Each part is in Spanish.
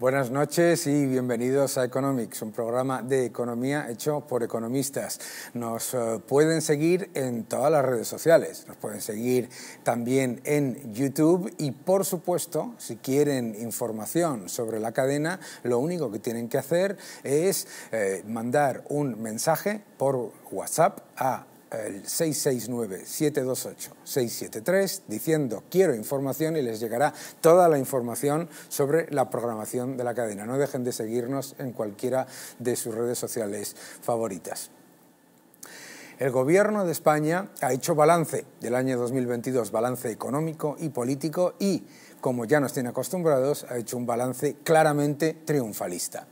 Buenas noches y bienvenidos a Economics, un programa de economía hecho por economistas. Nos eh, pueden seguir en todas las redes sociales, nos pueden seguir también en YouTube y por supuesto, si quieren información sobre la cadena, lo único que tienen que hacer es eh, mandar un mensaje por WhatsApp a el 669-728-673 diciendo quiero información y les llegará toda la información sobre la programación de la cadena. No dejen de seguirnos en cualquiera de sus redes sociales favoritas. El Gobierno de España ha hecho balance del año 2022, balance económico y político y, como ya nos tiene acostumbrados, ha hecho un balance claramente triunfalista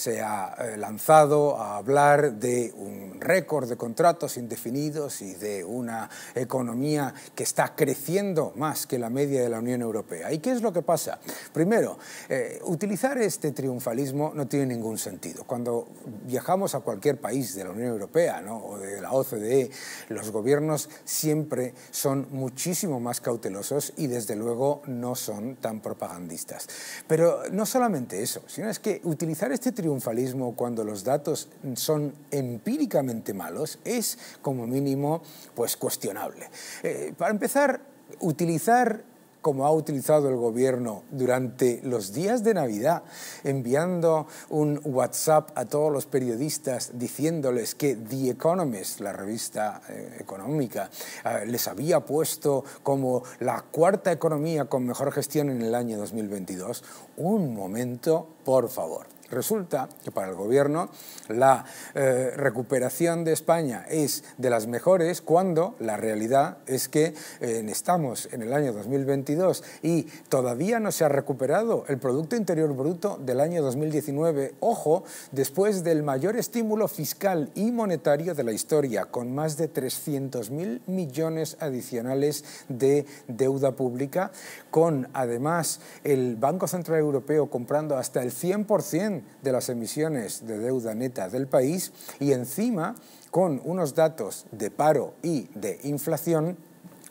se ha eh, lanzado a hablar de un récord de contratos indefinidos y de una economía que está creciendo más que la media de la Unión Europea. ¿Y qué es lo que pasa? Primero, eh, utilizar este triunfalismo no tiene ningún sentido. Cuando viajamos a cualquier país de la Unión Europea o de la OCDE, los gobiernos siempre son muchísimo más cautelosos y desde luego no son tan propagandistas. Pero no solamente eso, sino es que utilizar este triunfalismo falismo cuando los datos son empíricamente malos es, como mínimo, pues cuestionable. Eh, para empezar, utilizar como ha utilizado el gobierno durante los días de Navidad, enviando un WhatsApp a todos los periodistas diciéndoles que The Economist, la revista eh, económica, eh, les había puesto como la cuarta economía con mejor gestión en el año 2022. Un momento, por favor. Resulta que para el gobierno la eh, recuperación de España es de las mejores cuando la realidad es que eh, estamos en el año 2022 y todavía no se ha recuperado el Producto Interior Bruto del año 2019, ojo, después del mayor estímulo fiscal y monetario de la historia, con más de 300.000 millones adicionales de deuda pública, con además el Banco Central Europeo comprando hasta el 100% de las emisiones de deuda neta del país y encima con unos datos de paro y de inflación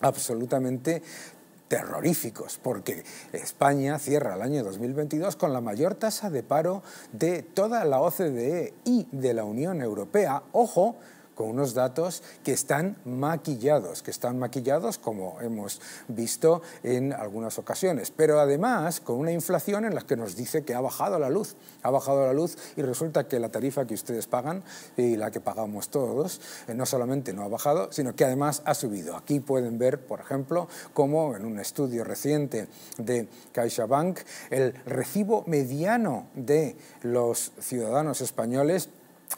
absolutamente terroríficos, porque España cierra el año 2022 con la mayor tasa de paro de toda la OCDE y de la Unión Europea. Ojo, con unos datos que están maquillados, que están maquillados como hemos visto en algunas ocasiones, pero además con una inflación en la que nos dice que ha bajado la luz, ha bajado la luz y resulta que la tarifa que ustedes pagan y la que pagamos todos eh, no solamente no ha bajado, sino que además ha subido. Aquí pueden ver, por ejemplo, cómo en un estudio reciente de CaixaBank el recibo mediano de los ciudadanos españoles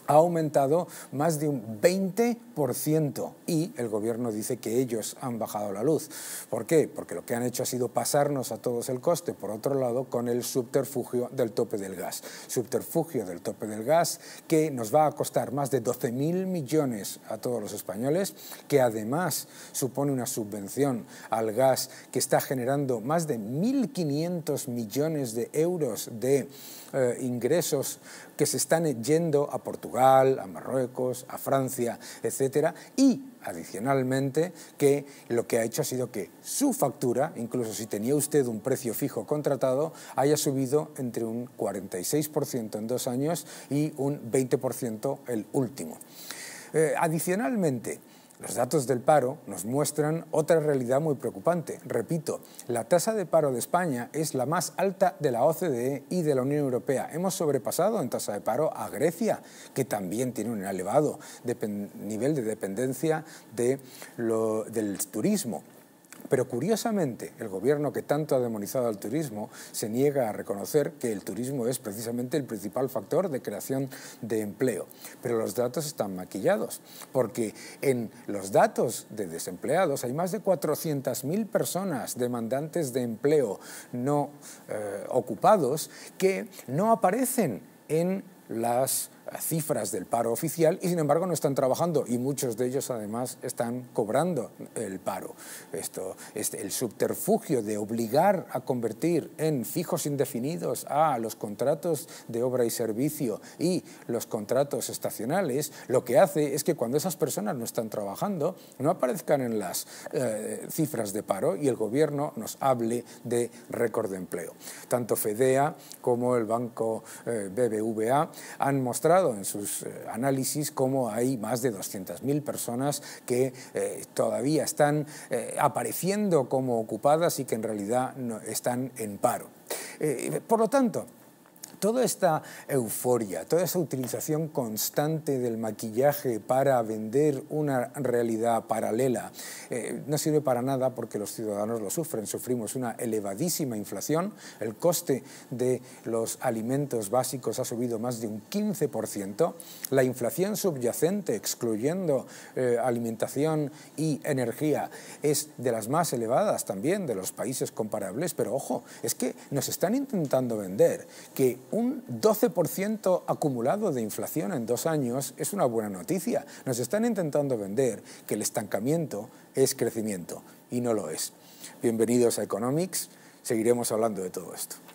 ha aumentado más de un 20% y el gobierno dice que ellos han bajado la luz. ¿Por qué? Porque lo que han hecho ha sido pasarnos a todos el coste, por otro lado, con el subterfugio del tope del gas. Subterfugio del tope del gas que nos va a costar más de 12.000 millones a todos los españoles, que además supone una subvención al gas que está generando más de 1.500 millones de euros de eh, ingresos que se están yendo a por a Marruecos, a Francia, etcétera Y adicionalmente que lo que ha hecho ha sido que su factura, incluso si tenía usted un precio fijo contratado, haya subido entre un 46% en dos años y un 20% el último. Eh, adicionalmente, los datos del paro nos muestran otra realidad muy preocupante. Repito, la tasa de paro de España es la más alta de la OCDE y de la Unión Europea. Hemos sobrepasado en tasa de paro a Grecia, que también tiene un elevado nivel de dependencia del turismo. Pero curiosamente, el gobierno que tanto ha demonizado al turismo se niega a reconocer que el turismo es precisamente el principal factor de creación de empleo. Pero los datos están maquillados, porque en los datos de desempleados hay más de 400.000 personas demandantes de empleo no eh, ocupados que no aparecen en las cifras del paro oficial y sin embargo no están trabajando y muchos de ellos además están cobrando el paro. Esto, el subterfugio de obligar a convertir en fijos indefinidos a los contratos de obra y servicio y los contratos estacionales, lo que hace es que cuando esas personas no están trabajando, no aparezcan en las eh, cifras de paro y el gobierno nos hable de récord de empleo. Tanto FEDEA como el banco eh, BBVA han mostrado en sus eh, análisis cómo hay más de 200.000 personas que eh, todavía están eh, apareciendo como ocupadas y que en realidad no, están en paro. por lo tanto, toda esta euforia, toda esa utilización constante del maquillaje para vender una realidad paralela, eh, no sirve para nada porque los ciudadanos lo sufren. Sufrimos una elevadísima inflación, el coste de los alimentos básicos ha subido más de un 15%, la inflación subyacente, excluyendo eh, alimentación y energía, es de las más elevadas también de los países comparables, pero ojo, es que nos están intentando vender que un 12% acumulado de inflación en dos años es una buena noticia. Nos están intentando vender que el estancamiento es crecimiento y no lo es. Bienvenidos a Economics, seguiremos hablando de todo esto.